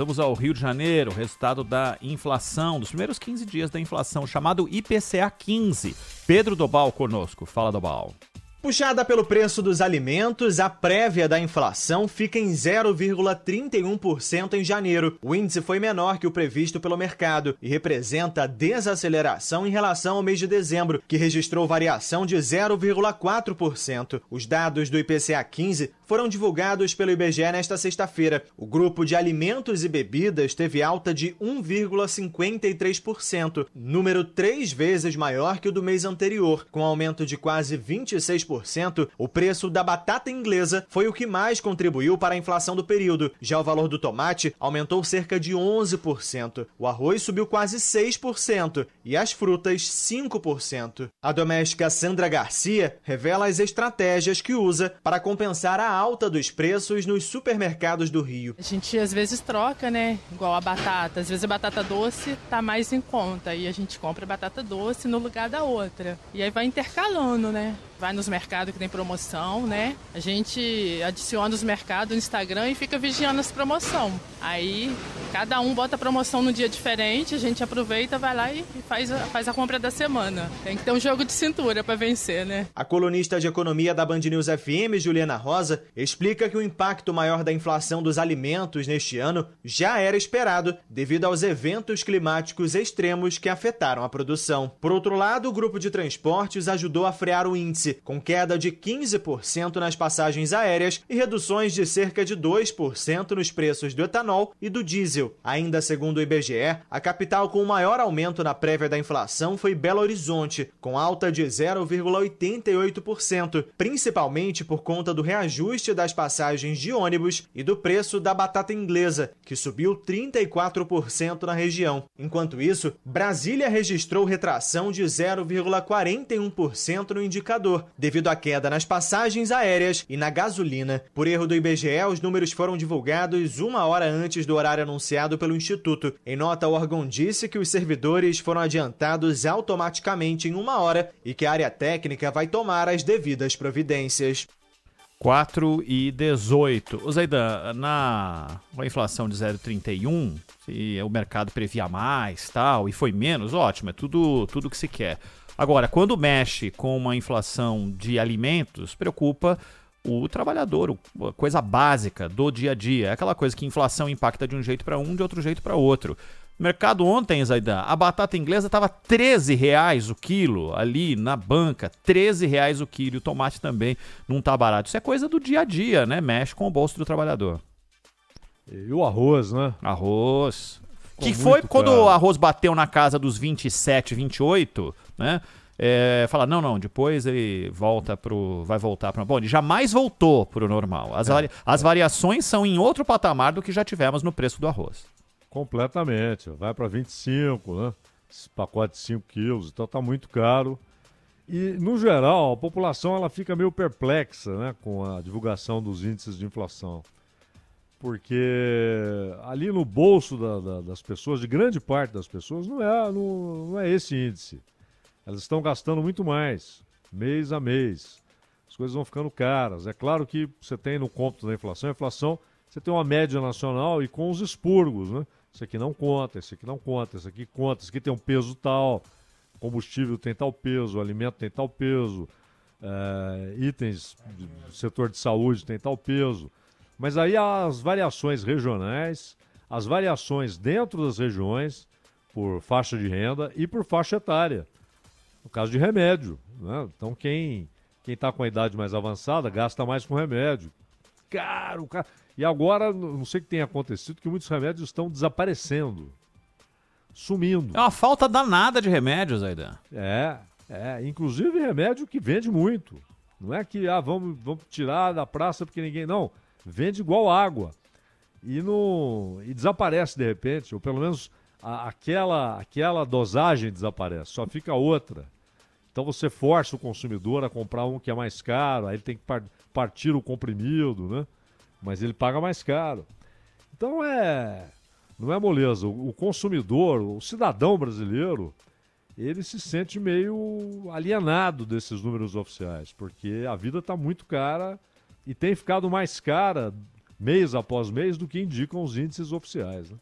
Vamos ao Rio de Janeiro, resultado da inflação, dos primeiros 15 dias da inflação, chamado IPCA 15. Pedro Dobal conosco. Fala, Dobal. Puxada pelo preço dos alimentos, a prévia da inflação fica em 0,31% em janeiro. O índice foi menor que o previsto pelo mercado e representa desaceleração em relação ao mês de dezembro, que registrou variação de 0,4%. Os dados do IPCA 15 foram divulgados pelo IBGE nesta sexta-feira. O grupo de alimentos e bebidas teve alta de 1,53%, número três vezes maior que o do mês anterior. Com aumento de quase 26%, o preço da batata inglesa foi o que mais contribuiu para a inflação do período. Já o valor do tomate aumentou cerca de 11%, o arroz subiu quase 6% e as frutas 5%. A doméstica Sandra Garcia revela as estratégias que usa para compensar a alta dos preços nos supermercados do Rio. A gente às vezes troca, né? Igual a batata. Às vezes a batata doce tá mais em conta e a gente compra batata doce no lugar da outra. E aí vai intercalando, né? vai nos mercados que tem promoção, né? A gente adiciona os mercados no Instagram e fica vigiando as promoções. Aí cada um bota promoção num dia diferente, a gente aproveita, vai lá e faz a, faz a compra da semana. Tem que ter um jogo de cintura para vencer, né? A colunista de economia da Band News FM, Juliana Rosa, explica que o impacto maior da inflação dos alimentos neste ano já era esperado devido aos eventos climáticos extremos que afetaram a produção. Por outro lado, o grupo de transportes ajudou a frear o índice com queda de 15% nas passagens aéreas e reduções de cerca de 2% nos preços do etanol e do diesel. Ainda segundo o IBGE, a capital com o maior aumento na prévia da inflação foi Belo Horizonte, com alta de 0,88%, principalmente por conta do reajuste das passagens de ônibus e do preço da batata inglesa, que subiu 34% na região. Enquanto isso, Brasília registrou retração de 0,41% no indicador devido à queda nas passagens aéreas e na gasolina. Por erro do IBGE, os números foram divulgados uma hora antes do horário anunciado pelo Instituto. Em nota, o órgão disse que os servidores foram adiantados automaticamente em uma hora e que a área técnica vai tomar as devidas providências. 4 e 18. Ô Zaidan, na, na inflação de 0,31, se o mercado previa mais tal, e foi menos, ótimo, é tudo, tudo que se quer. Agora, quando mexe com uma inflação de alimentos, preocupa o trabalhador, a coisa básica do dia a dia. É aquela coisa que inflação impacta de um jeito para um, de outro jeito para outro. Mercado ontem, Zaidan, a batata inglesa estava 13 reais o quilo ali na banca, 13 reais o quilo. O tomate também não está barato. Isso é coisa do dia a dia, né? Mexe com o bolso do trabalhador. E o arroz, né? Arroz. Ficou que foi quando caro. o arroz bateu na casa dos 27, 28, né? É, fala, não, não, depois ele volta pro. Vai voltar para Bom, ele jamais voltou pro normal. As, é, vari... as variações são em outro patamar do que já tivemos no preço do arroz. Completamente. Vai para 25, né? Esse pacote de 5 quilos, então tá muito caro. E, no geral, a população ela fica meio perplexa né, com a divulgação dos índices de inflação. Porque ali no bolso da, da, das pessoas, de grande parte das pessoas, não é, não, não é esse índice. Elas estão gastando muito mais, mês a mês. As coisas vão ficando caras. É claro que você tem no cômputo da inflação, a inflação, você tem uma média nacional e com os expurgos, né? Isso aqui não conta, isso aqui não conta, isso aqui conta, isso aqui tem um peso tal, combustível tem tal peso, alimento tem tal peso, é, itens do setor de saúde tem tal peso. Mas aí as variações regionais, as variações dentro das regiões, por faixa de renda e por faixa etária no caso de remédio. Né? Então, quem quem está com a idade mais avançada gasta mais com remédio. Caro, caro. E agora, não sei o que tem acontecido, que muitos remédios estão desaparecendo, sumindo. É uma falta danada de remédios, Aidan. É, é. Inclusive remédio que vende muito. Não é que, ah, vamos, vamos tirar da praça porque ninguém. Não. Vende igual água. E, no e desaparece de repente, ou pelo menos a, aquela, aquela dosagem desaparece, só fica outra. Então você força o consumidor a comprar um que é mais caro, aí ele tem que par partir o comprimido, né? Mas ele paga mais caro. Então é. Não é moleza. O, o consumidor, o cidadão brasileiro, ele se sente meio alienado desses números oficiais, porque a vida está muito cara e tem ficado mais cara mês após mês do que indicam os índices oficiais. Né?